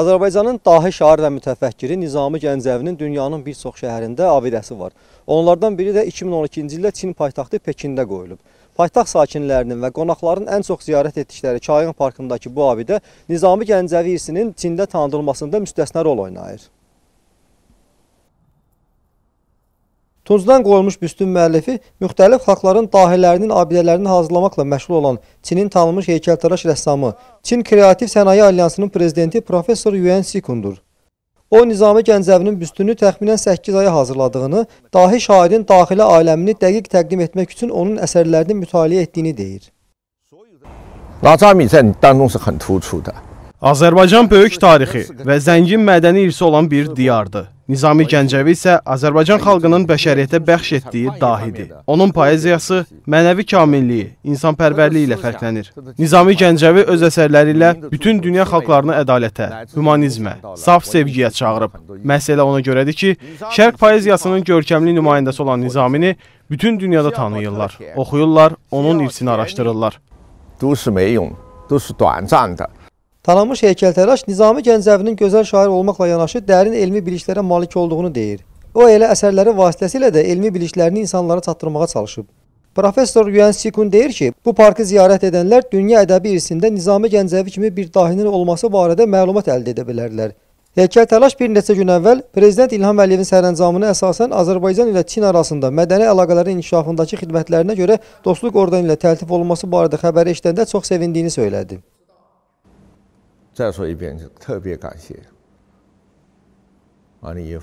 Azərbaycanın dahi şair və mütəfəkkiri Nizami Gəncəvinin dünyanın bir çox şəhərində abidəsi var. Onlardan biri də 2012-ci ildə Çin paytaxtı Pekində qoyulub. Paytaxt sakinlərinin və qonaqların ən çox ziyarət etdikləri Çayın parkındakı bu abidə Nizami Gəncəvi irsinin Çində tanıdılmasında müstəsnə rol oynayır. Tuncdan qoyulmuş büstün müəllifi müxtəlif xalqların dahilərinin abidələrini hazırlamaqla məşğul olan Çinin tanınmış heykəltaraş rəssamı, Çin Kreativ Sənaye Alyansının prezidenti Profesor Yuan Sikundur. O, Nizami Gəncəvinin büstünü təxminən 8 aya hazırladığını, dahi şairin daxili aləmini dəqiq təqdim etmək üçün onun əsərlərini mütaliə etdiyini deyir. Razami 在当中是很突出的。Azərbaycan böyük tarixi və zəngin mədəni irsi olan bir diyardır. Nizami Gəncəvi isə Azərbaycan xalqının bəşəriyyətə bəxş etdiyi dahidir. Onun poeziyası mənəvi kamilliyi, insanpərvərliyi ilə fərqlənir. Nizami Gəncəvi öz əsərləri ilə bütün dünya xalqlarını ədalətə, humanizmə, saf sevgiyə çağırıb. Məhz elə ona görədir ki, şərq poeziyasının görkəmli nümayəndəsi olan Nizamini bütün dünyada tanıyırlar, oxuyurlar, onun irsini araşdırırlar. 都是没用，都是短暂的。Tanınmış heykəltəraş Nizami Gəncəvinin gözəl şair olmaqla yanaşı dərin elmi biliklərə malik olduğunu deyir. O elə əsərləri vasitəsilə də elmi biliklərini insanlara çatdırmağa çalışıb. Professor Yuan Sikun deyir ki, bu parkı ziyarət edənlər dünya ədəbi irsində Nizami Gəncəvi kimi bir dahinin olması barədə məlumat əldə edə bilərlər. Heykəltəlaş bir neçə gün əvvəl Prezident İlham Əliyevin sərəncamına əsasən Azərbaycan ilə Çin arasında mədəni əlaqələrin inkişafındakı xidmətlərinə görə Dostluq Ordeni ilə təltif olunması barədə xəbəri eşidəndə çox sevindiyini söylədi. 再说一遍，特别感谢 Aliyev.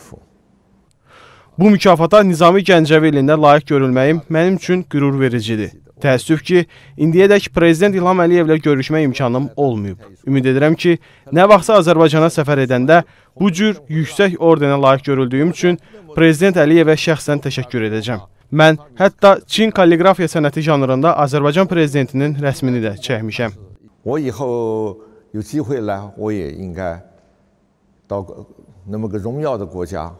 Bu mükafata Nizami Gəncəvilində layiq görülməyim mənim üçün qürur vericidir. Təəssüf ki, indiyədək prezident İlham Əliyevlə görüşmə imkanım olmayıb. Ümid edirəm ki, nə vaxtsa Azərbaycana səfər edəndə bu cür yüksək ordenə layiq görüldüyüm üçün prezident Əliyevə şəxsən təşəkkür edəcəm. Mən hətta Çin kalliqrafiya sənəti janrında Azərbaycan prezidentinin rəsmini də çəkmişəm. O 以后有机会呢，我也应该到那么个荣耀的国家。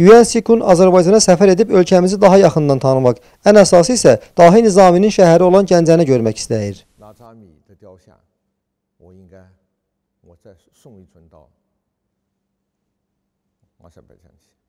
Yüəsikun Azərbaycana səfər edib ölkəmizi daha yaxından tanımaq, ən əsası isə dahi Nizaminin şəhəri olan Gəncəni görmək istəyir. Nazami 的雕像，我应该我再送一尊到阿塞拜疆去。